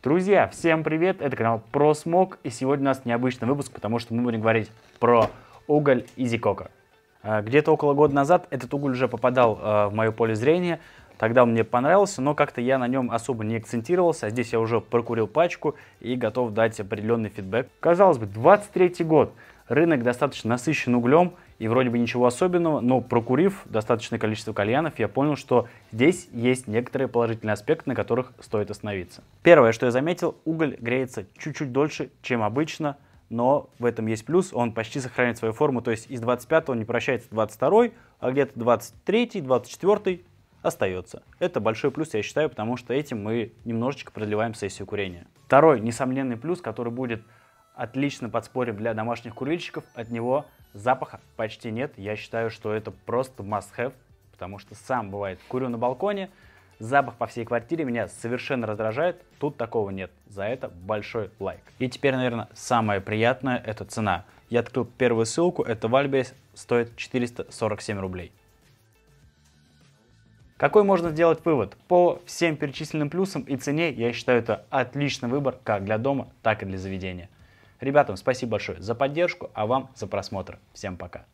Друзья, всем привет, это канал Про Смог, и сегодня у нас необычный выпуск, потому что мы будем говорить про уголь Изикока. А, где-то около года назад этот уголь уже попадал а, в мое поле зрения, тогда он мне понравился, но как-то я на нем особо не акцентировался, а здесь я уже прокурил пачку и готов дать определенный фидбэк. Казалось бы, 23 год, рынок достаточно насыщен углем, и вроде бы ничего особенного, но прокурив достаточное количество кальянов, я понял, что здесь есть некоторые положительные аспекты, на которых стоит остановиться. Первое, что я заметил, уголь греется чуть-чуть дольше, чем обычно, но в этом есть плюс, он почти сохраняет свою форму, то есть из 25 он не прощается 22, а где-то 23, 24 остается. Это большой плюс, я считаю, потому что этим мы немножечко продлеваем сессию курения. Второй несомненный плюс, который будет отлично подспорьем для домашних курильщиков, от него – Запаха почти нет, я считаю, что это просто must-have, потому что сам бывает курю на балконе, запах по всей квартире меня совершенно раздражает, тут такого нет, за это большой лайк. И теперь, наверное, самое приятное это цена. Я открыл первую ссылку, это Вальбейс, стоит 447 рублей. Какой можно сделать вывод? По всем перечисленным плюсам и цене, я считаю, это отличный выбор как для дома, так и для заведения. Ребятам спасибо большое за поддержку, а вам за просмотр. Всем пока.